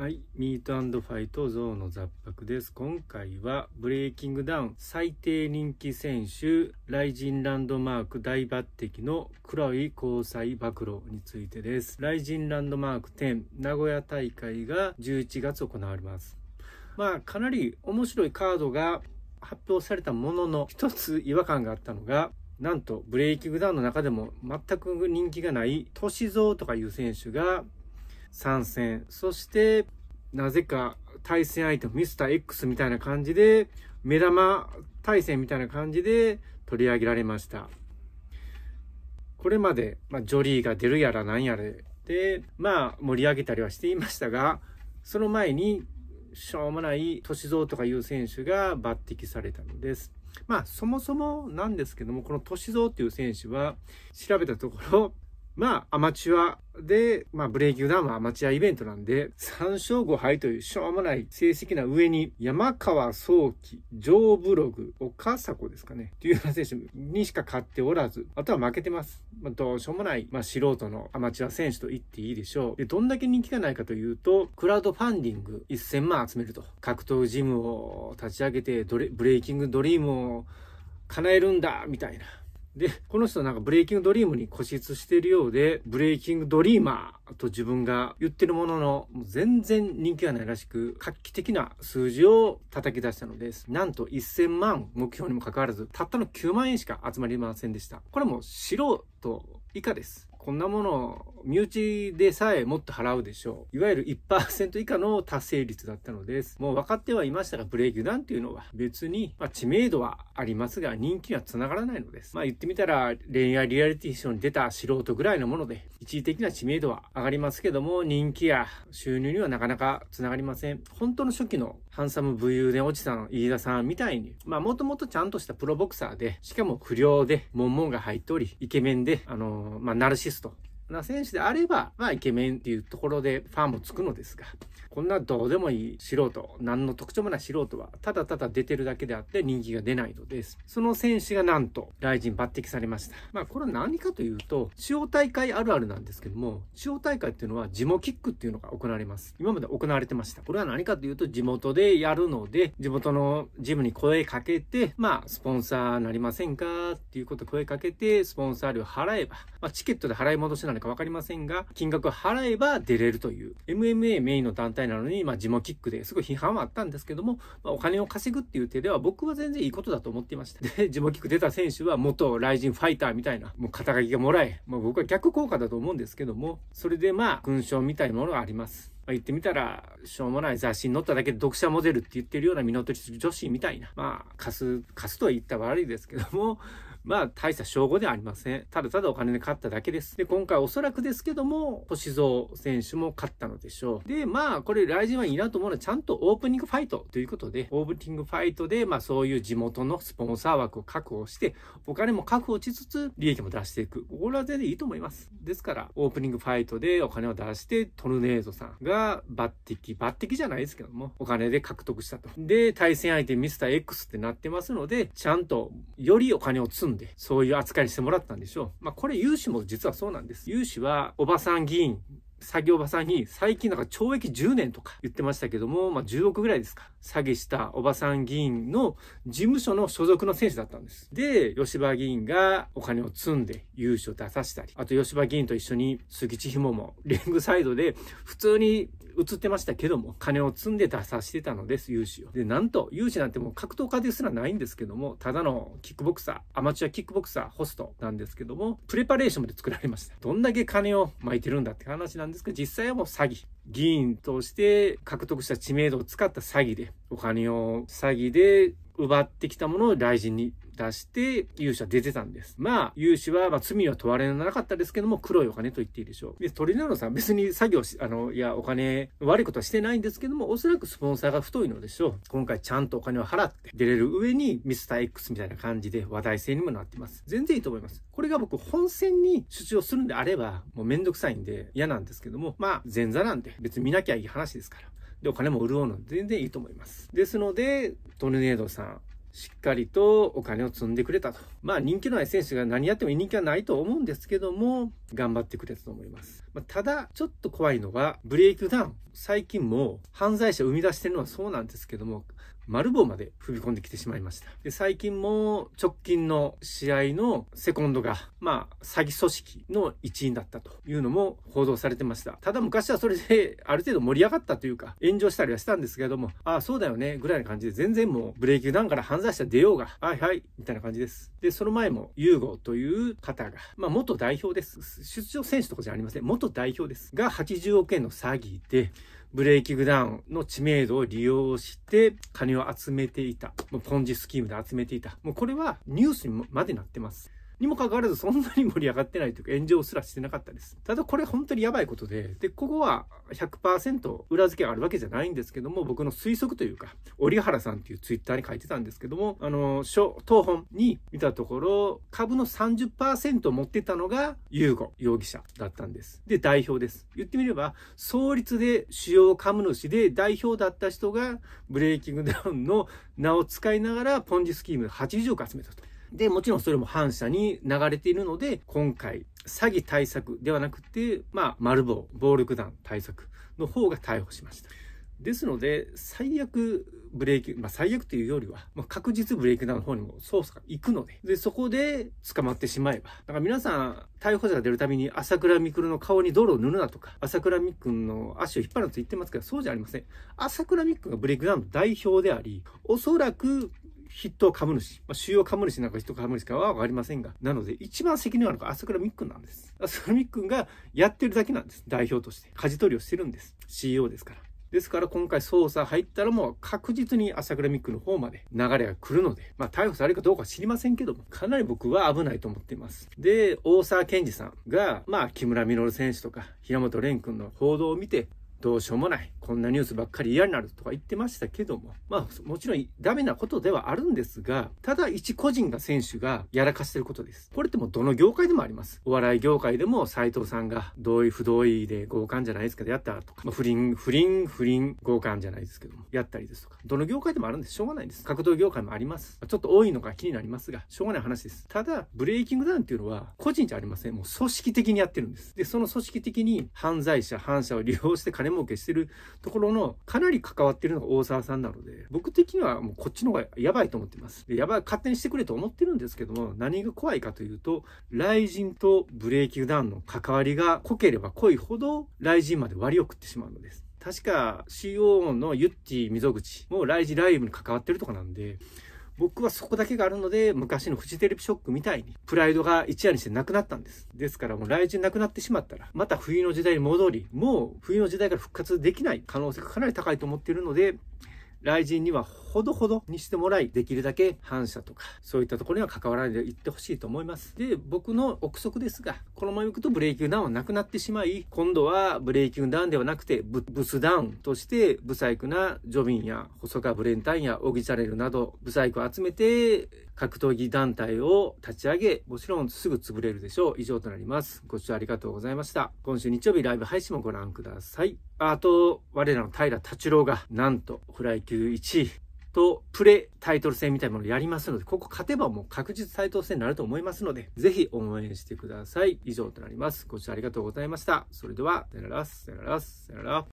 はい、ミートファイトゾウの雑白です。今回はブレイキングダウン最低人気選手、雷神ランドマーク大抜擢の黒い交際暴露についてです。雷神ランドマーク10名古屋大会が11月行われます。まあかなり面白いカードが発表されたものの一つ違和感があったのがなんとブレイキングダウンの中でも全く人気がない歳三とかいう選手が参戦。そして、なぜか対戦相手ミスター X みたいな感じで、目玉対戦みたいな感じで取り上げられました。これまで、まあ、ジョリーが出るやらなんやらで、まあ、盛り上げたりはしていましたが、その前に、しょうもない歳三とかいう選手が抜擢されたのです。まあ、そもそもなんですけども、この歳三っていう選手は、調べたところ、まあ、アマチュアで、まあ、ブレイキングダウンはアマチュアイベントなんで、3勝5敗というしょうもない成績な上に、山川早期、ーブログ、岡迫ですかね、というような選手にしか勝っておらず、あとは負けてます。まあ、どうしようもない、まあ、素人のアマチュア選手と言っていいでしょう。で、どんだけ人気がないかというと、クラウドファンディング1000万集めると。格闘ジムを立ち上げて、ブレイキングドリームを叶えるんだ、みたいな。で、この人なんかブレイキングドリームに固執してるようで、ブレイキングドリーマーと自分が言ってるものの、もう全然人気がないらしく、画期的な数字を叩き出したのです。なんと1000万目標にもかかわらず、たったの9万円しか集まりませんでした。これも素人以下です。こんなもの身内でさえもっと払うでしょう。いわゆる1%以下の達成率だったのです。もう分かってはいましたが、ブレイクダウンというのは別に、まあ、知名度はありますが、人気には繋がらないのです。まあ言ってみたら、恋愛リアリティショーに出た素人ぐらいのもので、一時的な知名度は上がりますけども、人気や収入にはなかなか繋がりません。本当の初期のハンサム武勇伝おじさん、飯田さんみたいに、まあもともとちゃんとしたプロボクサーで、しかも不良で、悶々が入っており、イケメンで、あのー、まあナルシストな選手であれば、まあイケメンっていうところでファンもつくのですが、こんなどうでもいい素人、何の特徴もない素人は、ただただ出てるだけであって人気が出ないのです。その選手がなんと、大臣抜擢されました。まあこれは何かというと、地方大会あるあるなんですけども、地方大会っていうのは地元キックっていうのが行われます。今まで行われてました。これは何かというと、地元でやるので、地元のジムに声かけて、まあスポンサーなりませんかっていうこと声かけて、スポンサー料払えば、まあチケットで払い戻しならか分かりませんが、金額払えば出れるという、MMA メインの団体なのに、まあ、ジモキックですごい批判はあったんですけども、まあ、お金を稼ぐっていう手では僕は全然いいことだと思っていました。で、ジモキック出た選手は元ライジンファイターみたいな、もう肩書きがもらえ、まあ、僕は逆効果だと思うんですけども、それでまあ、勲章みたいなものがあります。ま言ってみたら、しょうもない雑誌に載っただけで読者モデルって言ってるような身の取り女子みたいな、まあ、貸す、貸すとは言ったら悪いですけども、まあ大した称号ではありません。ただただお金で勝っただけです。で、今回おそらくですけども、星蔵選手も勝ったのでしょう。で、まあこれライジンはいいなと思うのはちゃんとオープニングファイトということで、オープニングファイトでまあそういう地元のスポンサー枠を確保して、お金も確保しつつ利益も出していく。これは全然いいと思います。ですから、オープニングファイトでお金を出して、トルネードさんが抜擢、抜擢じゃないですけども、お金で獲得したと。で、対戦相手ミスター X ってなってますので、ちゃんとよりお金を積んんで、そういう扱いにしてもらったんでしょう。まあ、これ、融資も実はそうなんです。融資は、おばさん議員、詐欺おばさんに最近なんか懲役10年とか言ってましたけども、まあ、10億ぐらいですか。詐欺したおばさん議員の事務所の所属の選手だったんです。で、吉羽議員がお金を積んで融資を出させたり、あと吉羽議員と一緒に杉地紐もリングサイドで普通に映ってましたけども、金を積んで出さしてたのです、融資を。で、なんと、融資なんてもう格闘家ですらないんですけども、ただのキックボクサー、アマチュアキックボクサー、ホストなんですけども、プレパレーションまで作られました。どんだけ金を巻いてるんだって話なんですけど、実際はもう詐欺。議員として獲得した知名度を使った詐欺で、お金を詐欺で奪ってきたものを大臣に出して融資は出てたんです。まあ、融資は、まあ、罪は問われなかったですけども、黒いお金と言っていいでしょう。で、トリナロさん、別に作業し、あの、いや、お金、悪いことはしてないんですけども、おそらくスポンサーが太いのでしょう。今回ちゃんとお金を払って出れる上に、ミスター X みたいな感じで話題性にもなってます。全然いいと思います。これが僕、本戦に出張するんであれば、もうめんどくさいんで嫌なんですけども、まあ、前座なんで、別に見なきゃいい話ですから。で、お金も潤うの全然いいと思います。ですので、トルネードさん、しっかりとお金を積んでくれたと。まあ人気のない選手が何やっても人気はないと思うんですけども、頑張ってくれたと思います。まあ、ただ、ちょっと怖いのが、ブレイクダウン。最近も犯罪者を生み出してるのはそうなんですけども、丸棒まで踏み込んできてしまいました。で、最近も直近の試合のセコンドが、まあ、詐欺組織の一員だったというのも報道されてました。ただ昔はそれである程度盛り上がったというか、炎上したりはしたんですけれども、ああ、そうだよね、ぐらいな感じで全然もうブレーキんから犯罪者出ようが、はいはい、みたいな感じです。で、その前も、ユーゴという方が、まあ、元代表です。出場選手とかじゃありません。元代表です。が、80億円の詐欺で、ブレイキングダウンの知名度を利用して金を集めていた。もうポンジスキームで集めていた。もうこれはニュースにまでなってます。にもかかわらずそんなに盛り上がってないというか炎上すらしてなかったです。ただこれ本当にやばいことで、で、ここは100%裏付けがあるわけじゃないんですけども、僕の推測というか、折原さんというツイッターに書いてたんですけども、あの、当本に見たところ、株の30%持ってたのが、ユーゴ容疑者だったんです。で、代表です。言ってみれば、創立で主要株主で代表だった人が、ブレイキングダウンの名を使いながら、ポンジスキーム80億集めたと。で、もちろんそれも反社に流れているので、今回、詐欺対策ではなくて、まあ、丸棒、暴力団対策の方が逮捕しました。ですので、最悪ブレーキ、まあ、最悪というよりは、まあ、確実ブレーキダウンの方にも捜査が行くので、で、そこで捕まってしまえば。だから皆さん、逮捕者が出るたびに、朝倉未来の顔に泥を塗るなとか、朝倉未来の足を引っ張るなと言ってますけど、そうじゃありません。朝倉未来がブレーキダウンの代表であり、おそらく筆頭株主、まあ、主要株主なんか筆頭株主かは分かりませんが、なので一番責任あるのが朝倉みっくんなんです。朝倉みっくんがやってるだけなんです。代表として。舵取りをしてるんです。CEO ですから。ですから今回捜査入ったらもう確実に朝倉未来の方まで流れが来るので、まあ逮捕されるかどうか知りませんけども、かなり僕は危ないと思っています。で、大沢健二さんが、まあ木村稔選手とか平本蓮君の報道を見て、どうしようもない。こんなニュースばっかり嫌になるとか言ってましたけども、まあ、もちろんダメなことではあるんですが、ただ一個人が選手がやらかしてることです。これってもうどの業界でもあります。お笑い業界でも斎藤さんが同意不同意で合姦じゃないですけどやったとか、まあ、不倫、不倫、不倫合姦じゃないですけども、やったりですとか、どの業界でもあるんです。しょうがないです。格闘業界もあります。ちょっと多いのが気になりますが、しょうがない話です。ただ、ブレイキングダウンっていうのは個人じゃありません。もう組織的にやってるんです。で、その組織的に犯罪者、反社を利用して金儲けしてるところのかなり関わってるのが大沢さんなので、僕的にはもうこっちの方がやばいと思ってます。でやばい、勝手にしてくれと思ってるんですけども、何が怖いかというと、雷神とブレーキダウンの関わりが濃ければ濃いほど、雷神まで割り送ってしまうのです。確か CO のユッティ溝口も雷神ライブに関わってるとかなんで、僕はそこだけがあるので、昔のフジテレビショックみたいに、プライドが一夜にしてなくなったんです。ですからもう来年なくなってしまったら、また冬の時代に戻り、もう冬の時代から復活できない可能性がかなり高いと思っているので、来人にはほどほどにしてもらい、できるだけ反射とか、そういったところには関わらないでいってほしいと思います。で、僕の憶測ですが、このまま行くとブレーキングダウンはなくなってしまい、今度はブレーキングダウンではなくて、ブブスダウンとして、ブサイクなジョビンや、細川ブレンタインや、オギチャレルなど、ブサイクを集めて、格闘技団体を立ち上げ、もちろんすぐ潰れるでしょう。以上となります。ご視聴ありがとうございました。今週日曜日ライブ配信もご覧ください。あと、我らの平達郎が、なんと、フライ級1位、とプレタイトル戦みたいなものをやりますので、ここ勝てばもう確実タイトル戦になると思いますので、ぜひ応援してください。以上となります。ご視聴ありがとうございました。それでは、さよなら、さよなら、さよなら。